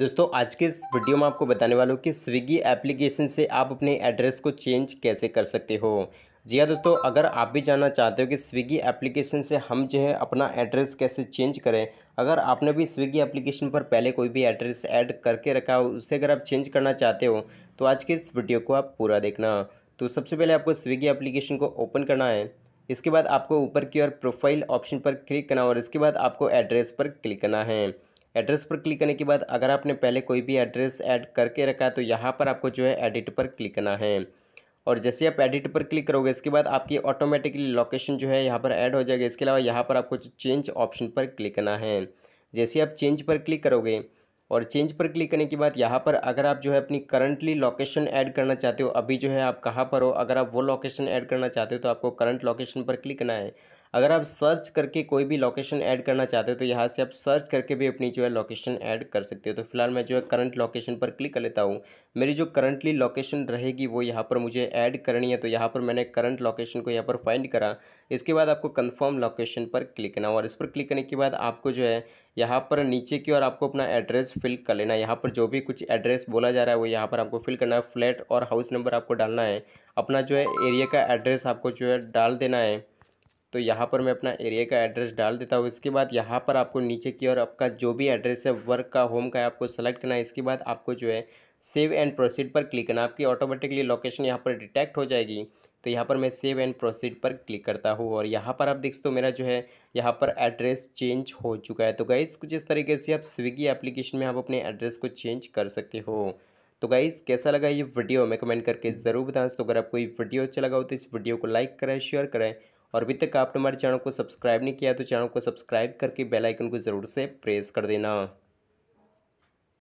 दोस्तों आज के इस वीडियो में आपको बताने वाला हूँ कि स्विगी एप्लीकेशन से आप अपने एड्रेस को चेंज कैसे कर सकते हो जी हाँ दोस्तों अगर आप भी जानना चाहते हो कि स्विगी एप्लीकेशन से हम जो है अपना एड्रेस कैसे चेंज करें अगर आपने भी स्विगी एप्लीकेशन पर पहले कोई भी एड्रेस ऐड करके रखा हो उसे अगर आप चेंज करना चाहते हो तो आज के इस वीडियो को आप पूरा देखना तो सबसे पहले आपको स्विगी एप्लीकेशन को ओपन करना है इसके बाद आपको ऊपर की ओर प्रोफाइल ऑप्शन पर क्लिक करना और इसके बाद आपको एड्रेस पर क्लिक करना है एड्रेस पर क्लिक करने के बाद अगर आपने पहले कोई भी एड्रेस ऐड करके रखा है तो यहाँ पर आपको जो है एडिट पर क्लिक करना है और जैसे आप एडिट पर क्लिक करोगे इसके बाद आपकी ऑटोमेटिकली लोकेशन जो है यहाँ पर ऐड हो जाएगी इसके अलावा यहाँ पर आपको चेंज ऑप्शन पर क्लिक करना है जैसे आप चेंज पर क्लिक करोगे और चेंज पर क्लिक करने के बाद यहाँ पर अगर आप जो है अपनी करंटली लोकेशन ऐड करना चाहते हो अभी जो है आप कहाँ पर हो अगर आप वो लोकेशन ऐड करना चाहते हो तो आपको करंट लोकेशन पर क्लिक करना है अगर आप सर्च करके कोई भी लोकेशन ऐड करना चाहते हो तो यहाँ से आप सर्च करके भी अपनी जो है लोकेशन ऐड कर सकते हो तो फिलहाल मैं जो है करंट लोकेशन पर क्लिक कर लेता हूँ मेरी जो करंटली लोकेशन रहेगी वो यहाँ पर मुझे ऐड करनी है तो यहाँ पर मैंने करंट लोकेशन को यहाँ पर फाइंड करा इसके बाद आपको कन्फर्म लोकेशन पर क्लिक करना और इस पर क्लिक करने के बाद आपको जो है यहाँ पर नीचे की ओर आपको अपना एड्रेस फिल कर लेना है यहाँ पर जो भी कुछ एड्रेस बोला जा रहा है वो यहाँ पर आपको फिल करना है फ्लैट और हाउस नंबर आपको डालना है अपना जो है एरिया का एड्रेस आपको जो है डाल देना है तो यहाँ पर मैं अपना एरिया का एड्रेस डाल देता हूँ इसके बाद यहाँ पर आपको नीचे की ओर आपका जो भी एड्रेस है वर्क का होम का है आपको सेलेक्ट करना है इसके बाद आपको जो है सेव एंड प्रोसीड पर क्लिक करना आपकी ऑटोमेटिकली लोकेशन यहाँ पर डिटेक्ट हो जाएगी तो यहाँ पर मैं सेव एंड प्रोसीड पर क्लिक करता हूँ और यहाँ पर आप देख सकते हो मेरा जो है यहाँ पर एड्रेस चेंज हो चुका है तो गाइज़ कुछ इस तरीके से आप स्विगी एप्लीकेशन में आप अपने एड्रेस को चेंज कर सकते हो तो गाइज़ कैसा लगा ये वीडियो मैं कमेंट करके ज़रूर बताएं तो अगर आपको ये वीडियो अच्छा लगा हो तो इस वीडियो को लाइक करें शेयर करें और अभी तक आपने हमारे चैनल को सब्सक्राइब नहीं किया तो चैनल को सब्सक्राइब करके बेलाइकन को ज़रूर से प्रेस कर देना